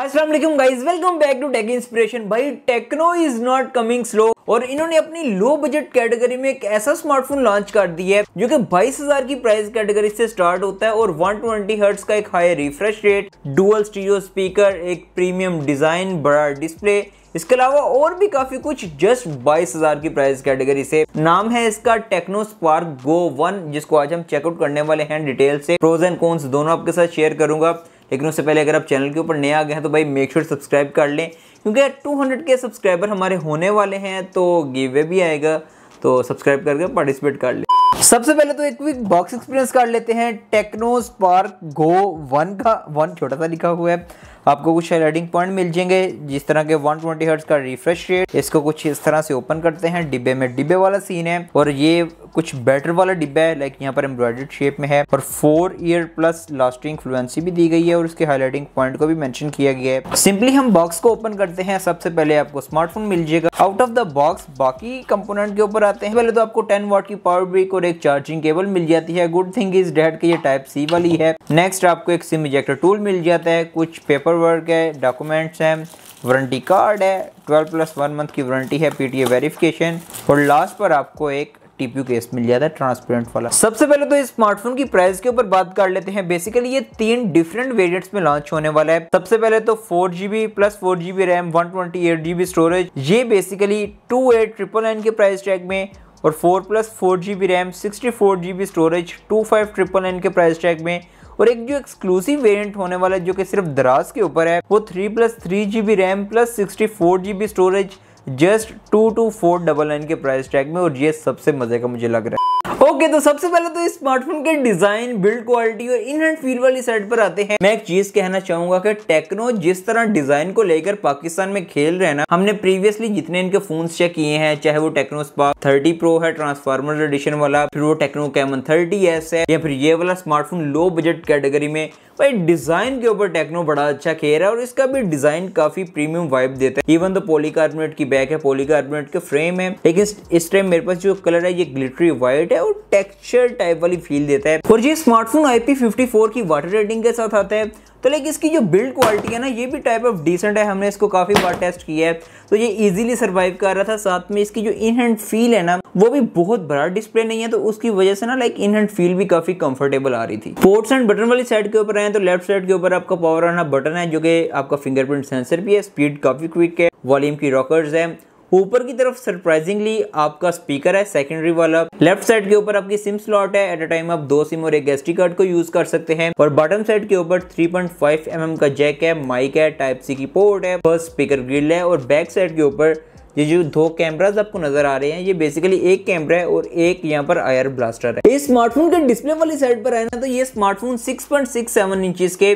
अस्सलाम वालेकुम guys welcome back to tech inspiration भाई Tecno is not coming slow और इन्होंने अपनी लो बजट कैटेगरी में एक ऐसा स्मार्टफोन लॉन्च कर दिया है जो कि 22,000 की प्राइस कैटेगरी से स्टार्ट होता है और 120 ट्वेंटी का एक high refresh rate dual stereo speaker एक प्रीमियम डिजाइन बड़ा डिस्प्ले इसके अलावा और भी काफी कुछ जस्ट 22,000 की प्राइस कैटेगरी से नाम है इसका टेक्नो स्पार्क गो वन जिसको आज हम चेकआउट करने वाले हैं डिटेल से प्रोज एंड कॉन्स दोनों आपके साथ शेयर करूंगा लेकिन उससे पहले अगर आप चैनल के ऊपर नए आ गए हैं तो भाई मेक श्योर सब्सक्राइब कर लें क्योंकि 200 के सब्सक्राइबर हमारे होने वाले हैं तो गिवे भी आएगा तो सब्सक्राइब करके पार्टिसिपेट कर लें सबसे पहले तो एक क्विक बॉक्स एक्सपीरियंस कर लेते हैं टेक्नो स्पार्क गो वन का वन छोटा सा लिखा हुआ है आपको कुछ हाईलाइटिंग पॉइंट मिल जाएंगे जिस तरह के वन ट्वेंटी का रिफ्रेश रेट इसको कुछ इस तरह से ओपन करते हैं डिब्बे में डिब्बे वाला सीन है और ये कुछ बेटर वाला डिब्बा है लाइक यहाँ पर एम्ब्रॉयडर्ड शेप में है और four year plus lasting fluency भी दी गई है और उसके हाईलाइटिंग पॉइंट को भी मैंशन किया गया है सिंपली हम बॉक्स को ओपन करते हैं सबसे पहले आपको स्मार्टफोन मिल जाएगा आउट ऑफ द बॉक्स बाकी कंपोनेंट के ऊपर आते हैं पहले तो आपको टेन वॉट की पावर ब्रिक और एक चार्जिंग केबल मिल जाती है गुड थिंग इज डेट की ये टाइप सी वाली है नेक्स्ट आपको एक सिम इजेक्टर टूल मिल जाता है कुछ पेपर वर्क है डॉक्यूमेंट्स हैं वारंटी कार्ड है 12 प्लस वन मंथ की वारंटी है पीटीए वेरिफिकेशन और लास्ट पर आपको एक टीपीयू केस मिल जाता है ट्रांसपेरेंट वाला सबसे पहले तो इस स्मार्टफोन की प्राइस के ऊपर बात कर लेते हैं बेसिकली ये तीन डिफरेंट वेरिएंट्स में लॉन्च होने वाला है सबसे पहले तो four GB plus four GB RAM one twenty eight GB storage ये basically two eight triple nine के प्राइस टैग में और four plus four GB RAM sixty four GB storage two five triple nine के price tag में और एक जो exclusive variant होने वाला है जो कि सिर्फ दराज के ऊपर है वो three plus three G B RAM plus sixty four G B storage just two two four double nine के प्राइस टैग में और ये सबसे मजे का मुझे लग रहा है ओके okay, तो सबसे पहले तो स्मार्टफोन के डिजाइन बिल्ड क्वालिटी और इन हैंड फील वाली साइड पर आते हैं मैं एक चीज कहना चाहूंगा कि टेक्नो जिस तरह डिजाइन को लेकर पाकिस्तान में खेल रहे हैं ना हमने प्रीवियसली जितने इनके फोन चेक किए हैं चाहे वो टेक्नो स्पार्क थर्टी प्रो है ट्रांसफार्मर एडिशन वाला फिर वो टेक्नो कैमन थर्टी एस है या फिर ये वाला स्मार्टफोन लो बजट कैटेगरी में भाई डिजाइन के ऊपर टेक्नो बड़ा अच्छा खेल रहा है और इसका भी डिजाइन काफी प्रीमियम वाइब देता है इवन तो पोलीकार्बोनेट की बैक है पोलीकार्बोनेट के फ्रेम है लेकिन इस टाइम मेरे पास जो कलर है ये ग्लिटरी व्हाइट है है और टेक्सचर टाइप वाली फील देता है और ये स्मार्टफोन आई IP54 की वाटर रेटिंग के साथ आता है तो लेकिन इसकी जो बिल्ड क्वालिटी है ना ये भी टाइप ऑफ डिसेंट है हमने इसको काफ़ी बार टेस्ट किया है तो ये इजीली सर्वाइव कर रहा था साथ में इसकी जो इन हैंड फील है ना वो भी बहुत बड़ा डिस्प्ले नहीं है तो उसकी वजह से ना लाइक इन हैंड फील भी काफ़ी कंफर्टेबल आ रही थी पोर्ट्स एंड बटन वाली साइड के ऊपर आए तो लेफ्ट साइड के ऊपर आपका पावर आना बटन है जो कि आपका फिंगरप्रिंट सेंसर भी है स्पीड काफ़ी क्विक है वॉल्यूम की रॉकर्स है ऊपर की तरफ सरप्राइजिंगली आपका स्पीकर है सेकेंडरी वाला लेफ्ट साइड के ऊपर आपकी सिम स्लॉट है एट अ टाइम आप दो सिम और एक एस कार्ड को यूज कर सकते हैं और बॉटम साइड के ऊपर 3.5 mm का जैक है माइक है टाइप सी की पोर्ट है फर्स्ट स्पीकर ग्रिल है और बैक साइड के ऊपर ये जो दो कैमराज आपको नजर आ रहे हैं ये बेसिकली एक कैमरा है और एक यहाँ पर आयर ब्लास्टर है इस स्मार्टफोन के डिस्प्ले वाली साइड पर आए ना तो ये स्मार्टफोन 6.67 इंच के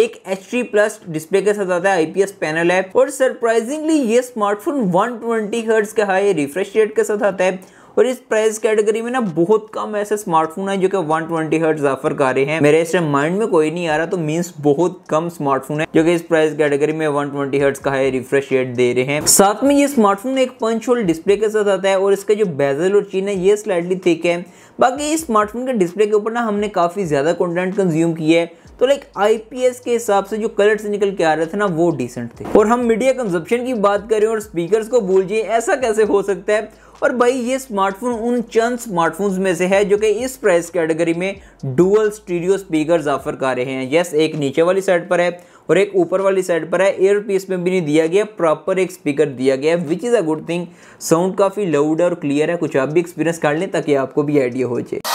एक एच प्लस डिस्प्ले के साथ आता है आईपीएस पैनल है और सरप्राइजिंगली ये स्मार्टफोन 120 ट्वेंटी का है रिफ्रेश रेट के साथ आता है और इस प्राइस कैटेगरी में ना बहुत कम ऐसे स्मार्टफोन है जो कि 120 ट्वेंटी हर्ट्स ऑफर कर रहे हैं मेरे इस माइंड में कोई नहीं आ रहा तो मींस बहुत कम स्मार्टफोन है जो कि इस प्राइस कैटेगरी में 120 ट्वेंटी हर्ट्स का है रिफ्रेश रेट दे रहे हैं साथ में ये स्मार्टफोन एक पंच होल डिस्प्ले के साथ आता है और इसका जो बेजल और चीन है ये स्लाइडली थिक है बाकी इस स्मार्टफोन के डिस्प्ले के ऊपर ना हमने काफ़ी ज़्यादा कंटेंट कंज्यूम किया है तो लाइक आईपीएस के हिसाब से जो कलर्स निकल के आ रहे थे ना वो डिसेंट थे और हम मीडिया कंजप्शन की बात करें और स्पीकर को भूल ऐसा कैसे हो सकता है और भाई ये स्मार्टफोन उन चंद स्मार्टफोन्स में से है जो कि इस प्राइस कैटेगरी में डुअल स्टीरियो स्पीकर्स ऑफर कर रहे हैं यस एक नीचे वाली साइड पर है और एक ऊपर वाली साइड पर है एयर पीस में भी नहीं दिया गया प्रॉपर एक स्पीकर दिया गया है which is a good thing sound काफ़ी लाउड और क्लियर है कुछ आप भी एक्सपीरियंस कर लें ताकि आपको भी आइडिया हो जाए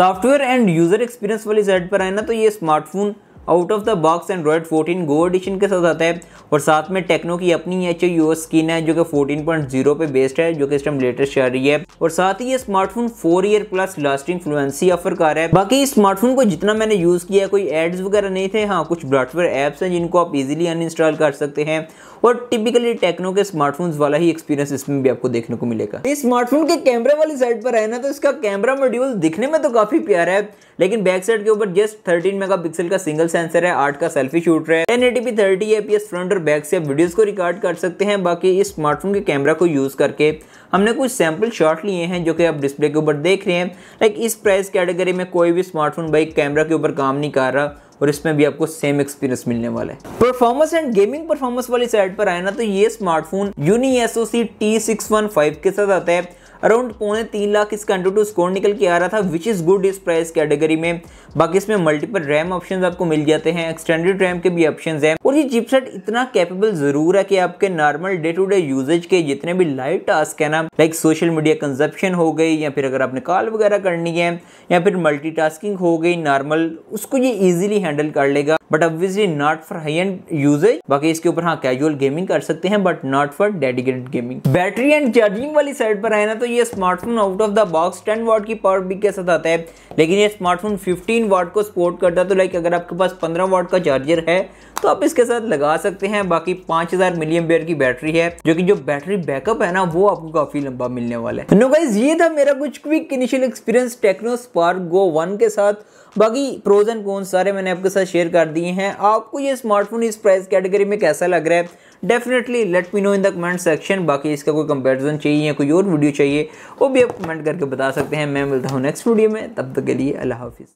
सॉफ्टवेयर एंड यूज़र एक्सपीरियंस वाली साइड पर आए ना तो ये smartphone out of the box Android 14 go edition के साथ आता है और साथ में टेक्नो की अपनी एच यू स्किन है जो कि 14.0 पे बेस्ड है जो कि इस टाइम लेटेस्ट आ रही है और साथ ही ये smartphone four year plus lasting fluency offer कर रहा है बाकी इस स्मार्टफोन को जितना मैंने यूज़ किया कोई एड्स वगैरह नहीं थे हाँ कुछ ब्रॉडवेयर एप्स हैं जिनको आप इजिली अन कर सकते हैं और टिपिकली टेक्नो के स्मार्टफोन्स वाला ही एक्सपीरियंस इसमें भी आपको देखने को मिलेगा इस स्मार्टफोन के कैमरे वाली साइड पर है ना तो इसका कैमरा मॉड्यूल दिखने में तो काफी प्यारा है लेकिन बैक साइड के ऊपर जस्ट थर्टीन मेगा का सिंगल सेंसर है आठ का सेल्फी शूट है 1080p 30 एपीएस फ्रंट और बैक से आप वीडियोज को रिकॉर्ड कर सकते हैं बाकी इस स्मार्टफोन के कैमरा को यूज करके हमने कुछ सैम्पल शॉट लिए हैं जो कि आप डिस्प्ले के ऊपर देख रहे हैं लाइक इस प्राइस कैटेगरी में कोई भी स्मार्टफोन बाइक कैमरा के ऊपर काम नहीं कर रहा और इसमें भी आपको सेम एक्सपीरियंस मिलने वाला है परफॉर्मेंस एंड गेमिंग परफॉर्मेंस वाली साइड पर आए ना तो ये smartphone uni SOC T six one five के साथ आता है अराउंड पौने तीन लाख इसका अंडर टू स्कोर निकल के आ रहा था विच इज़ गुड इस प्राइस कैटेगरी में बाकी इसमें मल्टीपल रैम ऑप्शंस आपको मिल जाते हैं एक्सटेंडेड रैम के भी ऑप्शंस हैं और ये चिपसेट इतना कैपेबल ज़रूर है कि आपके normal day to day usages के जितने भी लाइव टास्क है ना लाइक सोशल मीडिया कंजप्शन हो गई या फिर अगर आपने कॉल वगैरह करनी है या फिर मल्टी हो गई नॉर्मल उसको ये इजिली हैंडल कर लेगा but obviously not for high end usages बाकी इसके ऊपर हाँ कैजुअल गेमिंग कर सकते हैं but not for dedicated gaming battery and charging वाली साइड पर आए ना तो ये smartphone out of the box 10 watt की पावर बिक के साथ आता है लेकिन ये स्मार्टफोन 15 वॉट को सपोर्ट करता है तो लाइक अगर आपके पास 15 वॉट का चार्जर है तो आप इसके इसके साथ लगा सकते हैं बाकी 5000 हजार मिलियम बेयर की बैटरी है जो कि जो बैटरी बैकअप है ना वो आपको काफी लंबा मिलने वाला है नो तो गाइज ये था मेरा कुछ quick initial experience Tecno Spark Go one के साथ बाकी प्रोज एंड कौन सारे मैंने आपके साथ शेयर कर दिए हैं आपको ये स्मार्टफोन इस प्राइस कैटेगरी में कैसा लग रहा है definitely let me know in the comment section बाकी इसका कोई कंपैरिजन चाहिए या कोई और वीडियो चाहिए वो भी आप कमेंट करके बता सकते हैं मैं मिलता हूँ नेक्स्ट वीडियो में तब तक के लिए अल्लाह हाफिज़